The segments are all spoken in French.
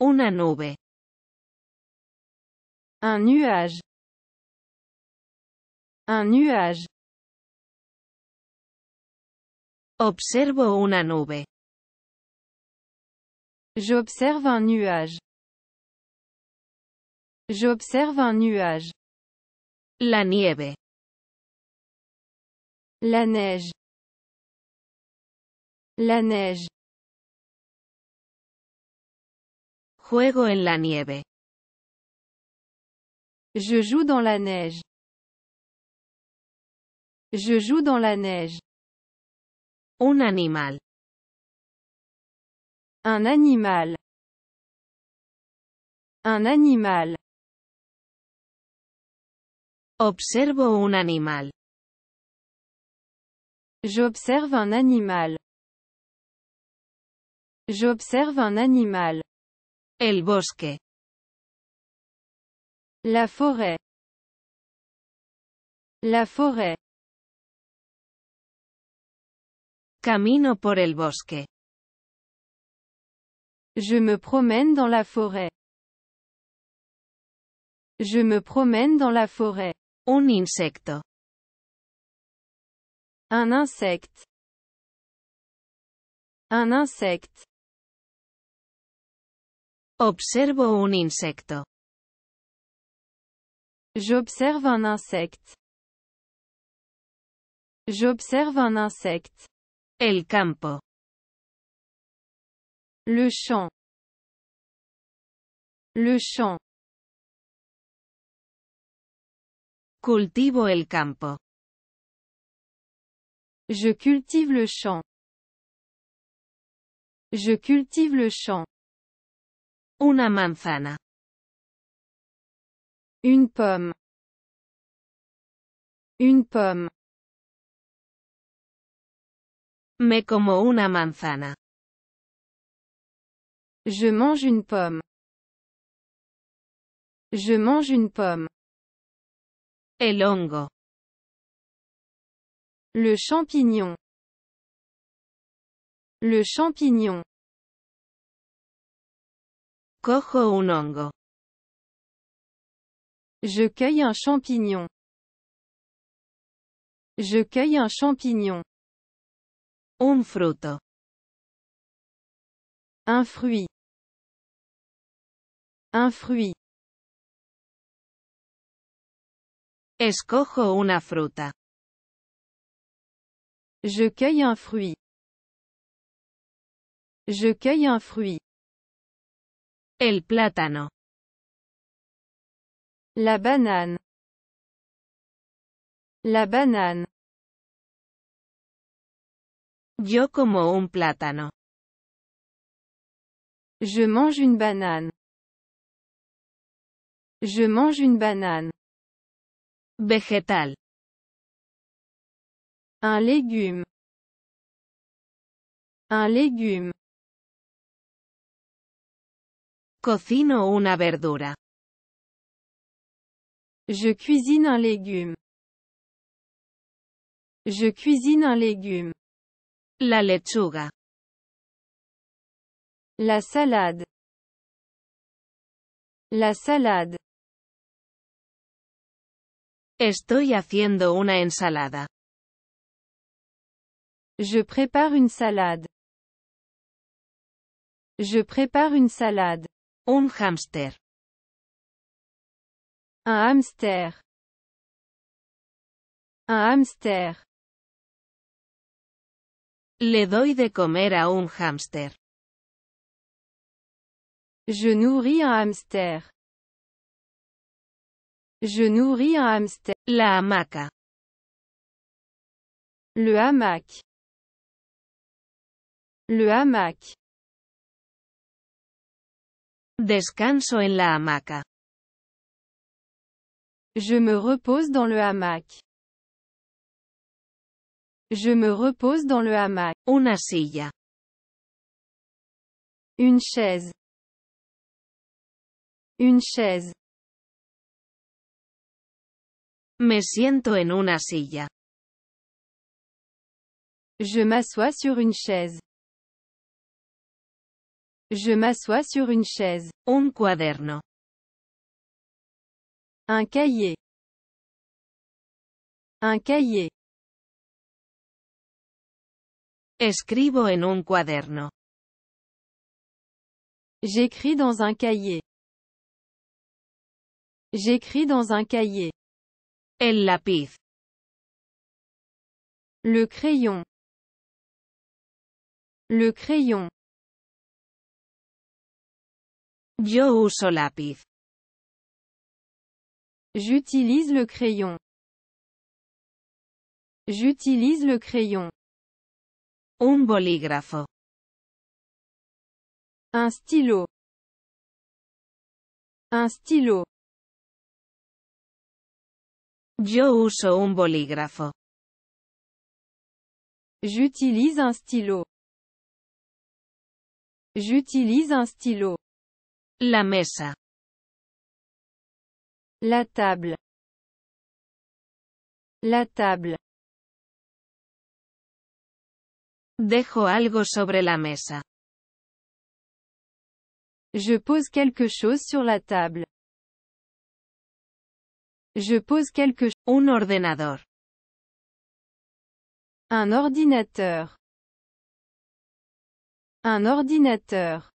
une nube. Un nuage. Un nuage. Observo una nube. J'observe un nuage. J'observe un nuage. La nieve. La neige. La neige. Juego en la nieve. Je joue dans la neige. Je joue dans la neige. Un animal. Un animal. Un animal. Observo un animal. J'observe un animal. J'observe un animal. El bosque. La forêt. La forêt. Camino por el bosque. Je me promène dans la forêt. Je me promène dans la forêt. Un insecte. Un insecte. Un insecte. Observo un insecte. J'observe un insecte. J'observe un insecte. El campo. Le champ. Le champ. Cultivo el campo. Je cultive le champ. Je cultive le champ. Une manzana. Une pomme. Une pomme. Me como una manzana. Je mange une pomme. Je mange une pomme. El hongo. Le champignon. Le champignon. Cojo un hongo. Je cueille un champignon. Je cueille un champignon. Un fruto. Un fruit. Un fruit. Escojo una fruta. Je cueille un fruit. Je cueille un fruit. El plátano. La banane. La banane. Yo como un plátano. Je mange une banane. Je mange une banane. Végétal. Un légume. Un légume. Cocino una verdura. Je cuisine un légume. Je cuisine un légume. La lechuga. La salade. La salade. Estoy haciendo una ensalada. Je prépare une salade. Je prépare une salade. Un hamster. Un hamster. Un hamster. Le doy de comer a un hamster. Je nourris un hamster. Je nourris un hamster. La hamaca. Le hamac. Le hamac. Descanso en la hamaca. Je me repose dans le hamac. Je me repose dans le hamac. Una silla. Une chaise. Une chaise. Me siento en una silla. Je m'assois sur une chaise. Je m'assois sur une chaise. Un cuaderno. Un cahier. Un cahier. Escribo en un cuaderno. J'écris dans un cahier. J'écris dans un cahier. El lápiz. Le crayon. Le crayon lápiz. J'utilise le crayon. J'utilise le crayon. Un bolígrafo. Un stylo. Un stylo. uso un bolígrafo. J'utilise un stylo. J'utilise un stylo. La mesa. La table. La table. Dejo algo sobre la mesa. Je pose quelque chose sur la table. Je pose quelque chose Un ordinateur. Un ordinateur. Un ordinateur.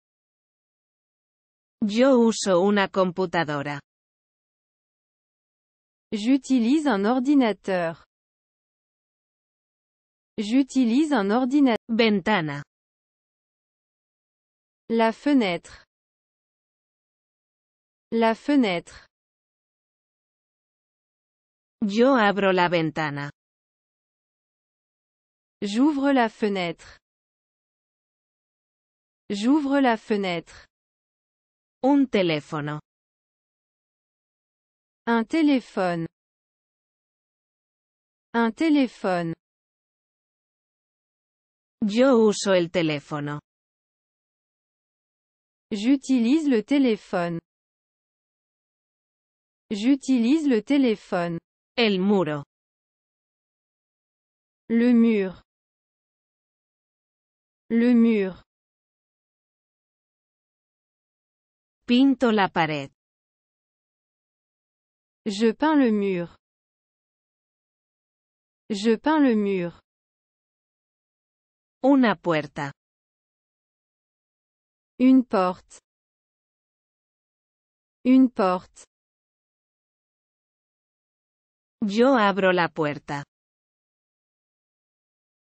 Yo uso una computadora. J'utilise un ordinateur. J'utilise un ordinateur. Ventana. La fenêtre. La fenêtre. Yo abro la ventana. J'ouvre la fenêtre. J'ouvre la fenêtre. Un téléphone, Un téléphone. Un téléphone. Yo uso el teléfono. J'utilise le téléphone. J'utilise le téléphone. El muro. Le mur. Le mur. Pinto la pared. Je peins le mur. Je peins le mur. Una puerta. Une porte. Une porte. Yo abro la puerta.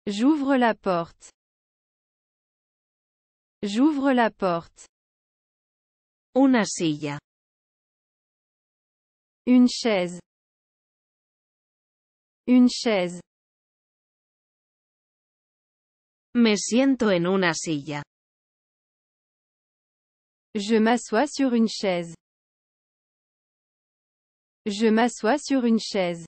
J'ouvre la porte. J'ouvre la porte. Una silla. Une chaise. Une chaise. Me siento en una silla. Je m'assois sur une chaise. Je m'assois sur une chaise.